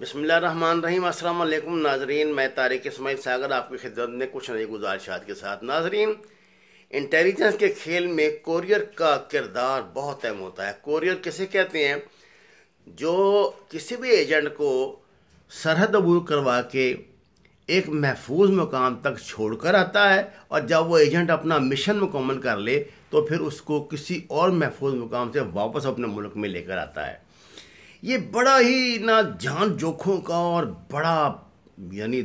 بسم اللہ الرحمن الرحیم السلام علیکم ناظرین میں تاریخ اسماعیل ساگر آپ کی خدمت میں کچھ نئی گزارشات کے ساتھ ناظرین انٹیلیجنس کے کھیل میں کوریئر کا کردار بہت اہم ہوتا ہے کوریئر کسے کہتے ہیں جو کسی بھی ایجنٹ کو سرحد عبور کروا کے ایک محفوظ مقام تک چھوڑ کر آتا ہے اور جب وہ ایجنٹ اپنا مشن مکمل کر لے تو پھر اس کو کسی اور محفوظ مقام سے واپس اپنے ملک میں لے کر آتا ہے یہ بڑا ہی نا جان جوکھوں کا اور بڑا یعنی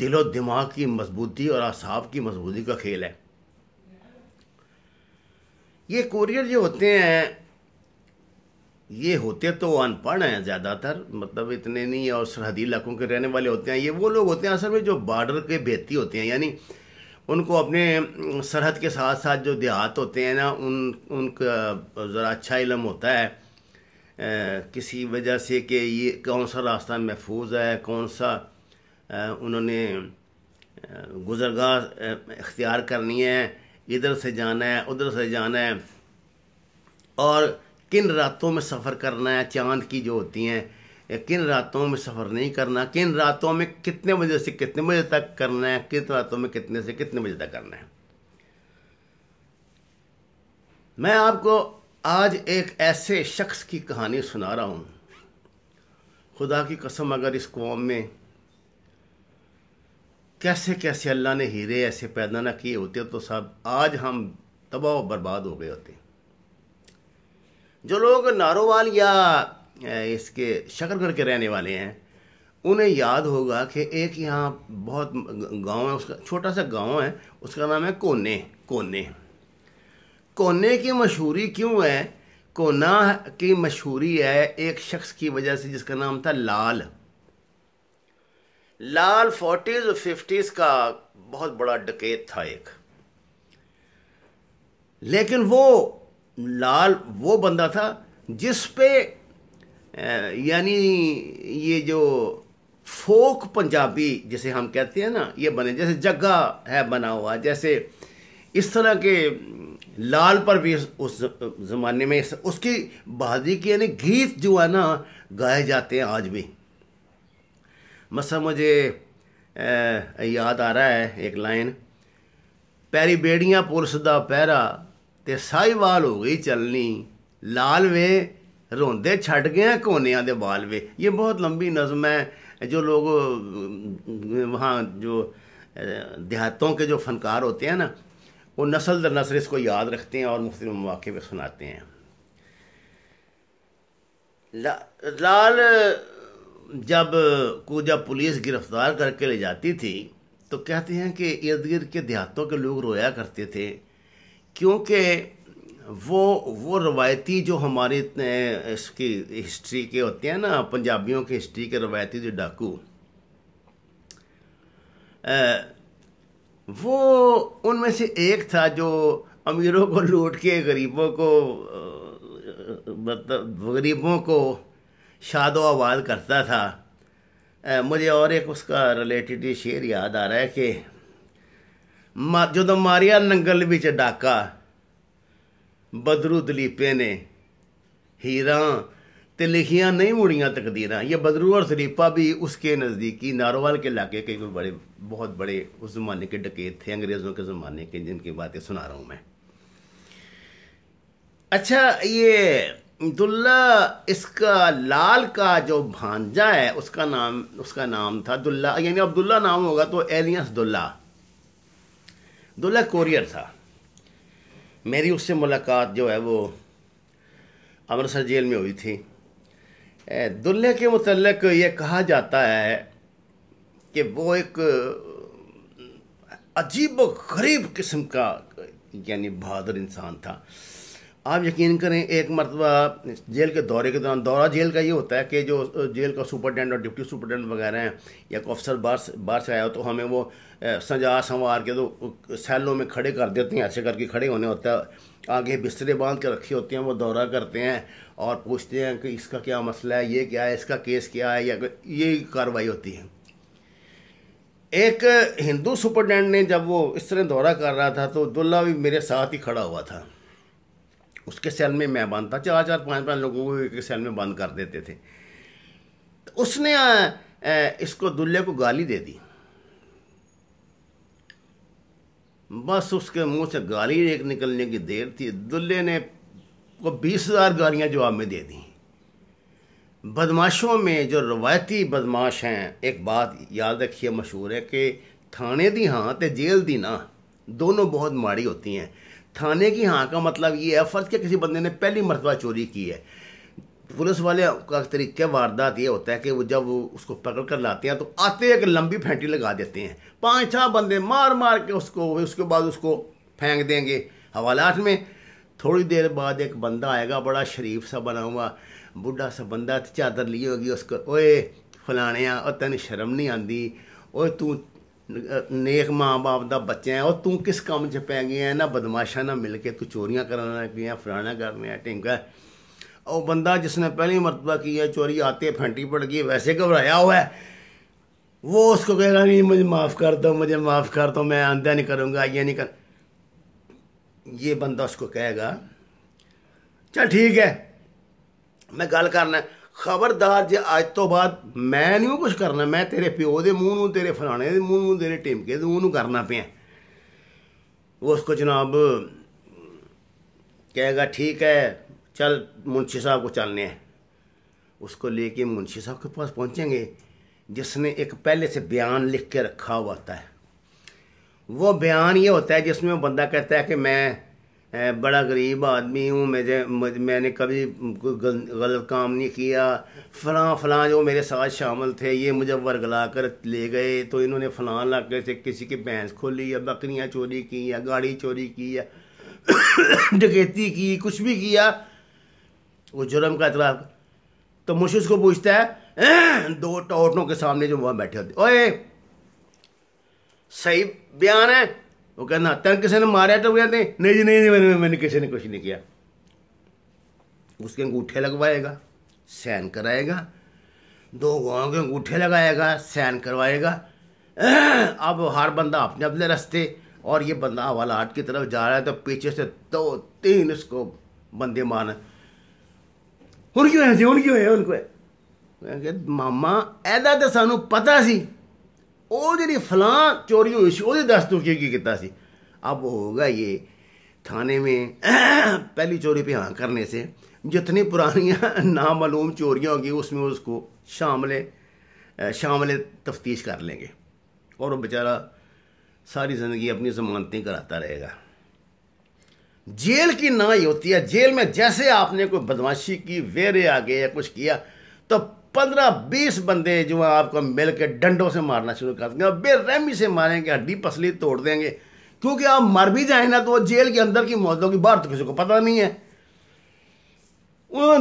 دل و دماغ کی مضبوطی اور اعصاب کی مضبوطی کا کھیل ہے یہ کوریئر جو ہوتے ہیں یہ ہوتے تو ان پڑھ ہیں زیادہ تر مطلب اتنے نہیں اور سرحدی علاقوں کے رہنے والے ہوتے ہیں یہ وہ لوگ ہوتے ہیں اصل میں جو بارڈر کے بہتی ہوتے ہیں یعنی ان کو اپنے سرحد کے ساتھ ساتھ جو دیہات ہوتے ہیں نا ان ان کا ذرا اچھا علم ہوتا ہے کسی وجہ سے کہ یہ کون سا راستہ محفوظ ہے کون سا انہوں نے گزرگاہ اختیار کرنی ہے ادھر سے جانا ہے ادھر سے جانا ہے اور کن راتوں میں سفر کرنا ہے چاند کی جو ہوتی ہیں کن راتوں میں سفر نہیں کرنا کن راتوں میں کتنے بجے سے کتنے بجے تک کرنا ہے کن راتوں میں کتنے سے کتنے بجے تک کرنا ہے میں آپ کو آج ایک ایسے شخص کی کہانی سنا رہا ہوں خدا کی قسم اگر اس قوم میں کیسے کیسے اللہ نے ہیرے ایسے پیدا نہ کیے ہوتے تو صاحب آج ہم تباہ و برباد ہو گئے ہوتے جو لوگ نارووال یا اس کے شکر گھر کے رہنے والے ہیں انہیں یاد ہوگا کہ ایک یہاں بہت گاؤں ہے اس کا چھوٹا سا گاؤں ہے اس کا نام ہے کونے کونے ہیں کونے کی مشہوری کیوں ہے کونا کی مشہوری ہے ایک شخص کی وجہ سے جس کا نام تھا لال لال فورٹیز اور ففٹیز کا بہت بڑا ڈکیت تھا ایک لیکن وہ لال وہ بندہ تھا جس پہ یعنی یہ جو فوک پنجابی جسے ہم کہتے ہیں نا یہ بنے جیسے جگہ ہے بنا ہوا جیسے اس طرح کے لال پر بھی اس زمانے میں اس کی بہادری کی یعنی گیت جو ہے نا گائے جاتے ہیں آج بھی مثلا مجھے یاد آ رہا ہے ایک لائن پیری بیڑیاں پورس دا پیرا تے سائی وال ہو گئی چلنی لال وے روندے چھٹ گئے ہیں کونیاں دے بال وے یہ بہت لمبی نظم ہے جو لوگ وہاں جو دیہاتوں کے جو فنکار ہوتے ہیں نا وہ نسل در نسل اس کو یاد رکھتے ہیں اور مختلف مواقع پہ سناتے ہیں لال جب کو جب پولیس گرفتار کر کے لے جاتی تھی تو کہتے ہیں کہ ارد گرد کے دیہاتوں کے لوگ رویا کرتے تھے کیونکہ وہ وہ روایتی جو ہمارے اس کی ہسٹری کے ہوتے ہیں نا پنجابیوں کے ہسٹری کے روایتی جو ڈاکو وہ ان میں سے ایک تھا جو امیروں کو لوٹ کے غریبوں کو مطلب غریبوں کو شاد و آباد کرتا تھا مجھے اور ایک اس کا ریلیٹڈ یہ شعر یاد آ رہا ہے کہ تو ماریا ننگل بھی چاکہ بدرو دلیپے نے ہیراں تے لکھیاں نہیں مڑیاں تقدیراں یہ بدرو اور شریفہ بھی اس کے نزدیکی ناروال کے علاقے کے کوئی بڑے بہت بڑے اس زمانے کے ڈکیت تھے انگریزوں کے زمانے کے جن کی باتیں سنا رہا ہوں میں اچھا یہ دلہ اس کا لال کا جو بھانجا ہے اس کا نام اس کا نام تھا دلہ یعنی عبداللہ نام ہوگا تو ایلینس دلہ دلہ کوریئر تھا میری اس سے ملاقات جو ہے وہ امرتسر جیل میں ہوئی تھی دلہے کے متعلق یہ کہا جاتا ہے کہ وہ ایک عجیب و غریب قسم کا یعنی بہادر انسان تھا آپ یقین کریں ایک مرتبہ جیل کے دورے کے دوران دورہ جیل کا یہ ہوتا ہے کہ جو جیل کا سپرٹینڈ اور ڈپٹی سپرٹینڈنٹ وغیرہ ہیں یا کوئی افسر باہر سے باہر سے آیا ہو تو ہمیں وہ سجا سنوار کے تو سیلوں میں کھڑے کر دیتے ہیں ایسے کر کے کھڑے ہونے ہوتا ہے آگے بسترے باندھ کے رکھی ہوتی ہیں وہ دورہ کرتے ہیں اور پوچھتے ہیں کہ اس کا کیا مسئلہ ہے یہ کیا ہے اس کا کیس کیا ہے یا یہ کاروائی ہوتی ہے ایک ہندو سپرٹینڈنٹ نے جب وہ اس طرح دورہ کر رہا تھا تو عبداللہ بھی میرے ساتھ ہی کھڑا ہوا تھا اس کے سیل میں میں بند تھا چار چار پانچ پانچ لوگوں کو ایک سیل میں بند کر دیتے تھے اس نے اس کو دلے کو گالی دے دی بس اس کے منہ سے گالی ایک نکلنے کی دیر تھی دلے نے کو بیس ہزار گالیاں جواب میں دے دیں بدماشوں میں جو روایتی بدماش ہیں ایک بات یاد رکھیے مشہور ہے کہ تھانے دی ہاں تے جیل دی نا دونوں بہت ماڑی ہوتی ہیں تھانے کی ہاں کا مطلب یہ ہے فرض کہ کسی بندے نے پہلی مرتبہ چوری کی ہے پولیس والے کا طریقہ واردات یہ ہوتا ہے کہ وہ جب وہ اس کو پکڑ کر لاتے ہیں تو آتے ایک لمبی پھینٹی لگا دیتے ہیں پانچ چھ بندے مار مار کے اس کو اس کے بعد اس کو پھینک دیں گے حوالات میں تھوڑی دیر بعد ایک بندہ آئے گا بڑا شریف سا بنا ہوا بڈھا سا بندہ چادر لی ہوگی اس کو اوے فلانے اور تین شرم نہیں آندی اوئے تو نیک ماں باپ دا بچے ہیں اور تم کس کام چیز بدماشاں مل کے توریاں کرا لگ گیا فلانا رہے ٹینکا ٹینگا اور بندہ جس نے پہلی مرتبہ کی چوری آتی ہے پڑ گئی ویسے گھبرایا ہوا ہے وہ اس کو نہیں مجھے معاف کر دو مجھے معاف کر دو میں آندہ نہیں کروں گا یہ نہیں کر یہ بندہ اس کو کہے گا چل ٹھیک ہے میں گل کرنا ہے خبردار جی اج تو بعد میں نہیں کچھ کرنا میں تیرے پیو کے منہ نوں تیرے فلانے منہ میں تیرے ٹینکے وہ کرنا پیا اس کو جناب کہے گا ٹھیک ہے چل منشی صاحب کو چلنے ہیں اس کو لے کے منشی صاحب کے پاس پہنچیں گے جس نے ایک پہلے سے بیان لکھ کے رکھا ہوا ہوتا ہے وہ بیان یہ ہوتا ہے جس میں وہ بندہ کہتا ہے کہ میں بڑا غریب آدمی ہوں میں میں نے کبھی غلط کام نہیں کیا فلاں فلاں جو میرے ساتھ شامل تھے یہ مجھے ورگلا کر لے گئے تو انہوں نے فلاں علاقے سے کسی کی بھینس کھولی یا بکریاں چوری کی یا گاڑی چوری کی یا ڈکیتی کی کچھ بھی کیا وہ جرم کا اطلاع تو مش اس کو پوچھتا ہے دو ٹوٹوں کے سامنے جو وہاں بیٹھے ہوتے اوے صحیح بیان ہے وہ کہنا تین کسی نے ماریا تو وہ کہتے ہیں نہیں جی نہیں میں میں نے کسی نے کچھ نہیں کیا اس کے انگوٹھے لگوائے گا سین کرائے گا دو گاؤں کے انگوٹھے لگائے گا سین کروائے گا اب ہر بندہ اپنے اپنے رستے اور یہ بندہ حوالہ حوالات کی طرف جا رہا ہے تو پیچھے سے دو تین اس کو بندے مارنا ان کیوں ہے جی ان کیوں ہے ان کو کہ ماما ایدا تو سانو پتہ سی وہ جی فلاں چوری ہوئی سی وہی دستی کی اب ہوگا یہ تھانے میں پہلی چوری پہ ہاں کرنے سے جتنی پرانیاں نامعلوم چوریاں ہوگی اس میں اس کو شامل شامل تفتیش کر لیں گے اور وہ بیچارہ ساری زندگی اپنی ضمانتیں کراتا رہے گا جیل کی نہ ہی ہوتی ہے جیل میں جیسے آپ نے کوئی بدماشی کی ویرے آ یا کچھ کیا تو پندرہ بیس بندے جو آپ کو مل کے ڈنڈوں سے مارنا شروع کر دیں گے بے رحمی سے ماریں گے ہڈی پسلی توڑ دیں گے کیونکہ آپ مر بھی جائیں نا تو وہ جیل کے اندر کی موتوں کی باہر کو پتہ نہیں ہے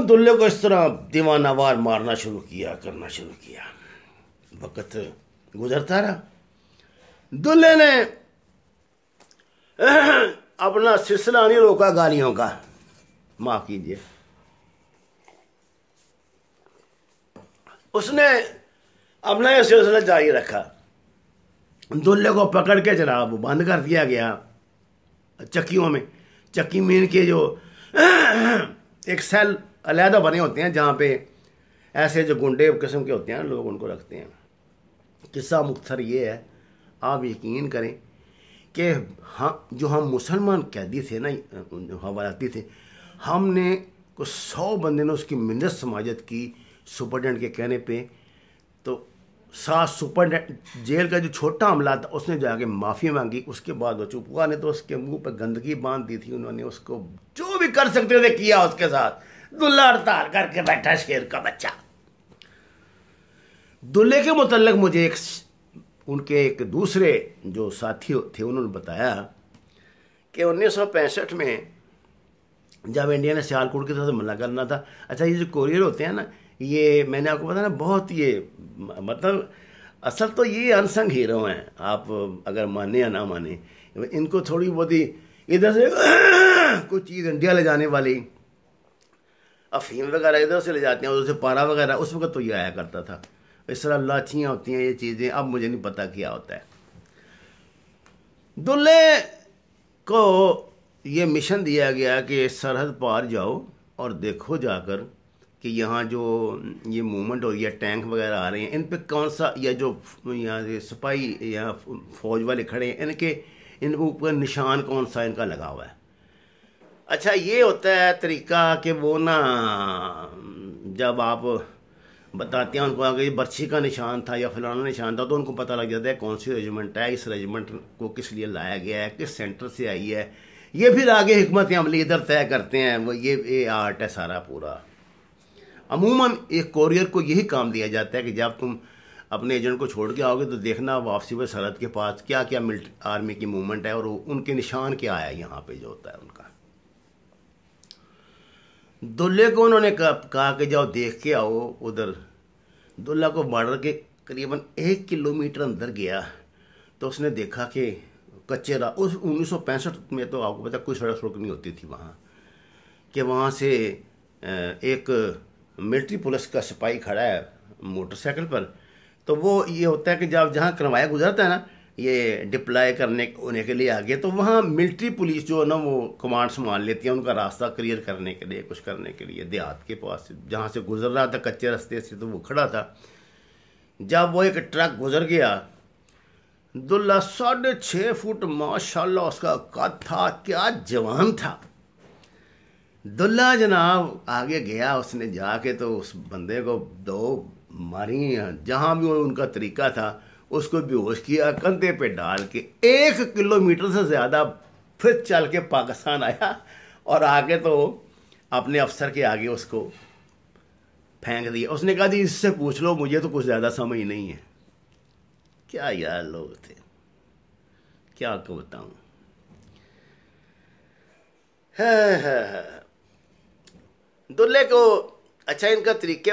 دلے کو اس طرح دیوانہ وار مارنا شروع کیا کرنا شروع کیا وقت گزرتا رہا دلے نے اپنا سلسلہ نہیں روکا گالیوں کا معاف کیجیے اس نے اپنا یہ سلسلہ جاری رکھا دلے کو پکڑ کے جناب وہ بند کر دیا گیا چکیوں میں چکی مین کے جو ایک سیل علیحدہ بنے ہوتے ہیں جہاں پہ ایسے جو گنڈے قسم کے ہوتے ہیں لوگ ان کو رکھتے ہیں قصہ مختصر یہ ہے آپ یقین کریں کہ ہاں، جو ہم مسلمان قیدی تھے نا حوالاتی تھے ہم نے کچھ سو بندے نے اس کی منت سماجت کی سپرڈنٹ کے کہنے پہ تو ساتھ سپرڈنٹ جیل کا جو چھوٹا عملہ تھا اس نے جا کے معافی مانگی اس کے بعد وہ ہوا نے تو اس کے منہ پہ گندگی باندھ دی تھی انہوں نے اس کو جو بھی کر سکتے تھے کیا اس کے ساتھ دلہا ہڑتار کر کے بیٹھا شیر کا بچہ دلہے کے متعلق مجھے ایک ان کے ایک دوسرے جو ساتھی تھے انہوں نے بتایا کہ انیس سو پینسٹھ میں جب انڈیا نے سیالکوٹ کے ساتھ ملنا کرنا تھا اچھا یہ جو کوریئر ہوتے ہیں نا یہ میں نے آپ کو پتا نا بہت یہ مطلب اصل تو یہ انسنگ ہیرو ہیں آپ اگر مانیں یا نہ مانیں ان کو تھوڑی بہت ہی ادھر سے کوئی چیز انڈیا لے جانے والی افیم وغیرہ ادھر سے لے جاتے ہیں ادھر سے پارا وغیرہ اس وقت تو یہ آیا کرتا تھا اس طرح اللہ ہوتی ہیں یہ چیزیں اب مجھے نہیں پتہ کیا ہوتا ہے دلے کو یہ مشن دیا گیا کہ سرحد پار جاؤ اور دیکھو جا کر کہ یہاں جو یہ مومنٹ ہو رہی ہے ٹینک وغیرہ آ رہے ہیں ان پہ کون سا یا جو یہاں سپاہی یا فوج والے کھڑے ہیں ان کے ان اوپر نشان کون سا ان کا لگا ہوا ہے اچھا یہ ہوتا ہے طریقہ کہ وہ نا جب آپ بتاتے ہیں ان کو آگے برچی کا نشان تھا یا فلانا نشان تھا تو ان کو پتہ لگ جاتا ہے کون سی رجمنٹ ہے اس رجمنٹ کو کس لیے لایا گیا ہے کس سینٹر سے آئی ہے یہ پھر آگے حکمت عملی ادھر طے کرتے ہیں وہ یہ آرٹ ہے سارا پورا عموماً ایک کوریئر کو یہی کام دیا جاتا ہے کہ جب تم اپنے ایجنٹ کو چھوڑ کے آؤ گے تو دیکھنا واپسی پر سرحد کے پاس کیا کیا ملٹری آرمی کی مومنٹ ہے اور ان کے نشان کیا آیا یہاں پہ جو ہوتا ہے ان کا دلہے کو انہوں نے کہا کہ جاؤ دیکھ کے آؤ ادھر دلہا کو بارڈر کے قریباً ایک کلو میٹر اندر گیا تو اس نے دیکھا کہ کچے راہ اس انیس سو پینسٹھ میں تو آپ کو پتا کوئی سڑک سڑک نہیں ہوتی تھی وہاں کہ وہاں سے ایک ملٹری پولیس کا سپاہی کھڑا ہے موٹر سائیکل پر تو وہ یہ ہوتا ہے کہ جب جہاں کروایا گزرتا ہے نا یہ ڈپلائی کرنے ہونے کے لیے آگے تو وہاں ملٹری پولیس جو ہے نا وہ کمانڈ سنبھال لیتی ہیں ان کا راستہ کلیئر کرنے کے لیے کچھ کرنے کے لیے دیہات کے پاس جہاں سے گزر رہا تھا کچے رستے سے تو وہ کھڑا تھا جب وہ ایک ٹرک گزر گیا دلہ ساڑھے چھ فٹ ماشاء اللہ اس کا قد تھا کیا جوان تھا دلہ جناب آگے گیا اس نے جا کے تو اس بندے کو دو ماری جہاں بھی ان کا طریقہ تھا اس کو بیوش کیا کندھے پہ ڈال کے ایک کلو میٹر سے زیادہ پھر چل کے پاکستان آیا اور آ کے تو اپنے افسر کے آگے اس کو پھینک دیا اس نے کہا جی اس سے پوچھ لو مجھے تو کچھ زیادہ سمجھ نہیں ہے کیا یار لوگ تھے کیا کو بتاؤں ہے ہاں، ہاں، ہاں۔ تو کو اچھا ان کا طریقہ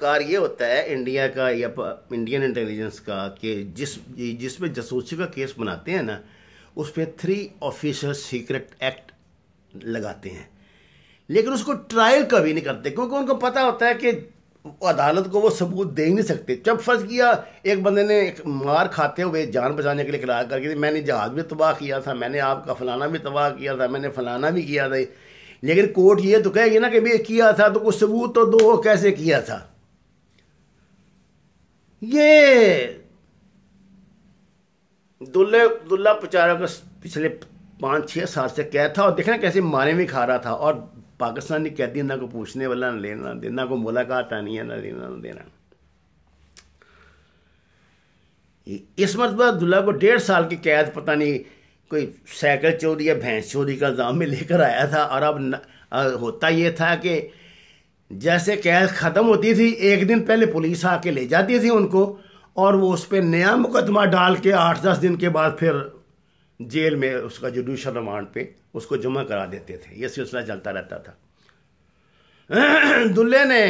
کار یہ ہوتا ہے انڈیا کا یا انڈین انٹیلیجنس کا کہ جس جس پہ جسوسی کا کیس بناتے ہیں نا اس پہ تھری آفیشل سیکرٹ ایکٹ لگاتے ہیں لیکن اس کو ٹرائل کبھی نہیں کرتے کیونکہ ان کو پتہ ہوتا ہے کہ عدالت کو وہ ثبوت دے ہی نہیں سکتے جب فرض کیا ایک بندے نے مار کھاتے ہوئے جان بچانے کے لیے کرایہ کر کے میں نے جہاز بھی تباہ کیا تھا میں نے آپ کا فلانا بھی تباہ کیا تھا میں نے فلانا بھی کیا تھا لیکن کوٹ یہ تو کہے گی نا کہ کیا تھا تو کچھ ثبوت تو دو کیسے کیا تھا یہ دلہ پچارا پچارہ پچھلے پانچ چھ سال سے قید تھا اور دیکھنا کیسے مارے بھی کھا رہا تھا اور پاکستان نے کہتی نہ کو پوچھنے والا نہ لینا نہ دینا کو ملاقات آنی ہے نہ لینا نہ دینا اس مرتبہ عبداللہ کو ڈیڑھ سال کی قید پتہ نہیں کوئی سائیکل چوری یا بھینس چوری کا الزام میں لے کر آیا تھا اور اب ہوتا یہ تھا کہ جیسے کیس ختم ہوتی تھی ایک دن پہلے پولیس آ کے لے جاتی تھی ان کو اور وہ اس پہ نیا مقدمہ ڈال کے آٹھ دس دن کے بعد پھر جیل میں اس کا جوڈیشل ریمانڈ پہ اس کو جمع کرا دیتے تھے یہ سلسلہ چلتا رہتا تھا دلے نے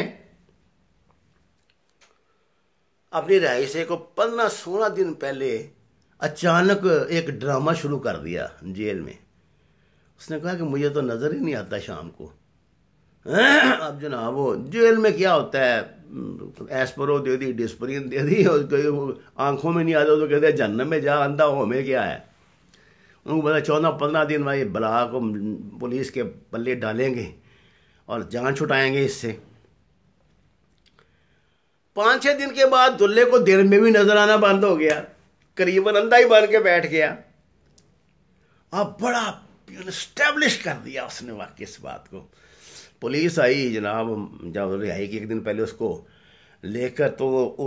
اپنی رہائشے کو پندرہ سولہ دن پہلے اچانک ایک ڈرامہ شروع کر دیا جیل میں اس نے کہا کہ مجھے تو نظر ہی نہیں آتا شام کو اب جناب وہ جیل میں کیا ہوتا ہے ایسپرو دے دی ڈسپرین دے دی اور آنکھوں میں نہیں آتا تو کہتے جنم میں جا اندھا ہو میں کیا ہے ان کو بولا چودہ پندرہ دن بھائی کو پولیس کے پلے ڈالیں گے اور جان چھٹائیں گے اس سے پانچ چھ دن کے بعد دلے کو دیر میں بھی نظر آنا بند ہو گیا قریباً اندھا ہی بن کے بیٹھ گیا اب بڑا اسٹیبلش کر دیا اس نے واقعی اس بات کو پولیس آئی جناب جب رہائی کی ایک دن پہلے اس کو لے کر تو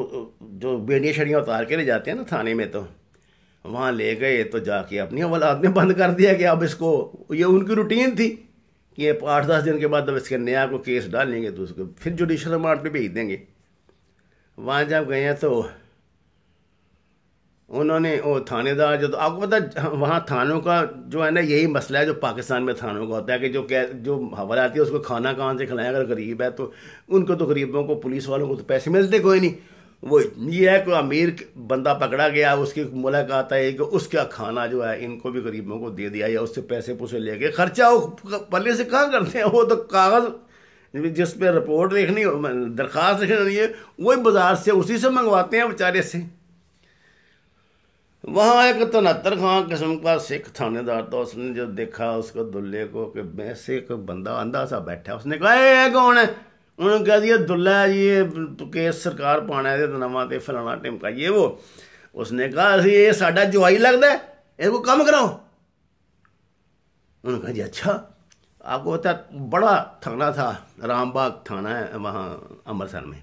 جو بیڑیاں شیڑیاں اتار کے لے جاتے ہیں نا تھانے میں تو وہاں لے گئے تو جا کے اپنی اولاد نے بند کر دیا کہ اب اس کو یہ ان کی روٹین تھی کہ آٹھ دس دن کے بعد اب اس کے نیا کو کیس ڈال لیں گے تو اس کو پھر جوڈیشل ریمانڈ پہ بھیج دیں گے وہاں جب گئے ہیں تو انہوں نے وہ تھانے دار جو آپ کو پتا وہاں تھانوں کا جو ہے نا یہی مسئلہ ہے جو پاکستان میں تھانوں کا ہوتا ہے کہ جو کہ جو حوال آتی ہے اس کو کھانا کہاں سے کھلائیں اگر غریب ہے تو ان کو تو غریبوں کو پولیس والوں کو تو پیسے ملتے کوئی نہیں وہ یہ ہے کہ امیر بندہ پکڑا گیا اس کی ملاقات ہے کہ اس کا کھانا جو ہے ان کو بھی غریبوں کو دے دیا یا اس سے پیسے پوسے لے کے خرچہ وہ پلے سے کہاں کرتے ہیں وہ تو کاغذ جس پہ رپورٹ لکھنی درخواست لکھنی ہے وہی بازار سے اسی سے منگواتے ہیں بیچارے سے وہاں ایک خان قسم کا سکھ تھانے دار تھا اس نے جو دیکھا اس کو دلے کو کہ میں سے ایک بندہ اندھا سا بیٹھا اس نے نے کہا کہا اے کون ہے انہوں دیا دلہ ہے دلہا کیس سرکار پانا ہے پایا تے فلانا ٹمکا یہ وہ اس نے کہا یہ ساڈا جوائی لگتا ہے اس کو کم کراؤ انہوں نے کہا جی اچھا آپ کو بڑا تھا رام باغ تھانہ ہے وہاں امرسر میں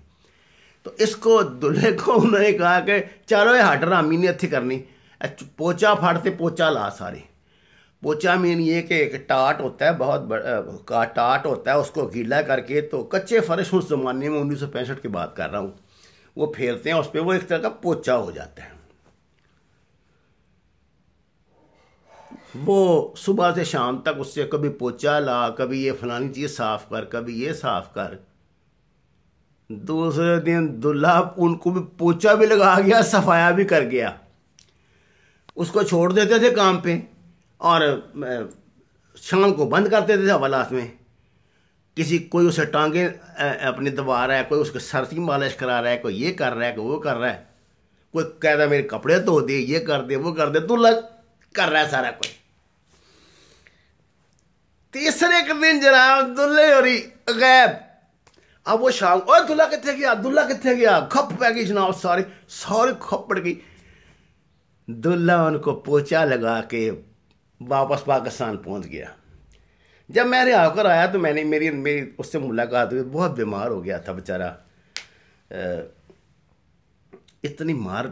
تو اس کو دلہے کو انہوں نے کہا کہ چلو یہ ہٹ رہا نے اتھی کرنی پوچا پھاڑتے پوچا لا سارے پوچا مین یہ کہ ایک ٹاٹ ہوتا ہے بہت بڑا ٹاٹ ہوتا ہے اس کو گیلا کر کے تو کچے فرش ہوں اس زمانے میں انیس سو پینسٹھ کی بات کر رہا ہوں وہ پھیرتے ہیں اس پہ وہ ایک طرح کا پوچا ہو جاتا ہے وہ صبح سے شام تک اس سے کبھی پوچا لا کبھی یہ فلانی چیز صاف کر کبھی یہ صاف کر دوسرے دن دلہا ان کو بھی پوچھا بھی لگا گیا صفایا بھی کر گیا اس کو چھوڑ دیتے تھے کام پہ اور شام کو بند کرتے تھے حوالات میں کسی کوئی اسے ٹانگیں اپنی دبا رہا ہے کوئی اس کے سر کی مالش کرا رہا ہے کوئی یہ کر رہا ہے کوئی وہ کر رہا ہے کوئی رہا ہے میرے کپڑے دھو دے یہ کر دے وہ کر دے لگ کر رہا ہے سارا کوئی تیسرے ایک دن جناب دلے اور غیب اب وہ شام اوے دلہا کتنے گیا دلہا کتنے گیا کھپ پہ گئی جناب سارے سارے کھپ پڑ گئی دلہا ان کو پوچھا لگا کے واپس پاکستان پہنچ گیا جب میں نے آ کر آیا تو میں نے میری میری اس سے ملاقات ہوئی بہت بیمار ہو گیا تھا بچارہ اتنی مار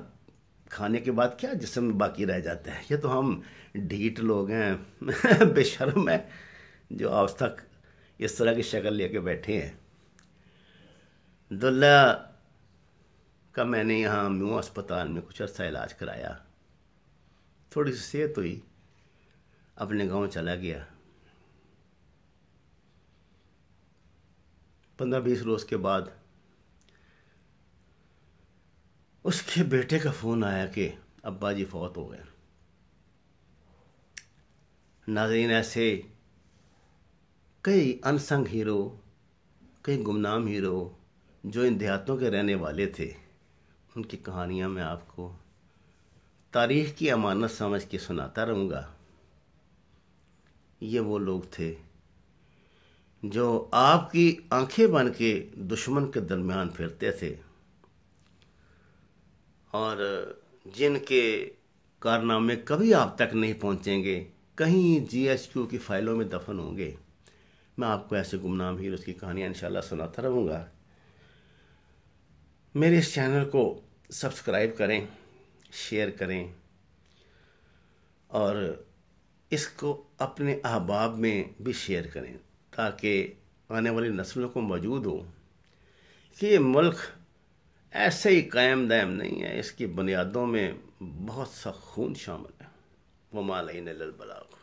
کھانے کے بعد کیا جسم میں باقی رہ جاتا ہے یہ تو ہم ڈھیٹ لوگ ہیں بے شرم ہے جو آج تک اس طرح کی شکل لے کے بیٹھے ہیں دلہ کا میں نے یہاں میو اسپتال میں کچھ عرصہ علاج کرایا تھوڑی سی صحت ہوئی اپنے گاؤں چلا گیا پندرہ بیس روز کے بعد اس کے بیٹے کا فون آیا کہ ابا جی فوت ہو گئے ناظرین ایسے کئی انسنگ ہیرو کئی گمنام ہیرو جو ان دیہاتوں کے رہنے والے تھے ان کی کہانیاں میں آپ کو تاریخ کی امانت سمجھ کے سناتا رہوں گا یہ وہ لوگ تھے جو آپ کی آنکھیں بن کے دشمن کے درمیان پھرتے تھے اور جن کے کارنامے کبھی آپ تک نہیں پہنچیں گے کہیں جی ایس کیو کی فائلوں میں دفن ہوں گے میں آپ کو ایسے گمنام نام ہیر اس کی کہانیاں انشاءاللہ سناتا رہوں گا میرے اس چینل کو سبسکرائب کریں شیئر کریں اور اس کو اپنے احباب میں بھی شیئر کریں تاکہ آنے والی نسلوں کو موجود ہو کہ یہ ملک ایسے ہی قائم دائم نہیں ہے اس کی بنیادوں میں بہت سا خون شامل ہے وہ مالین البلاغ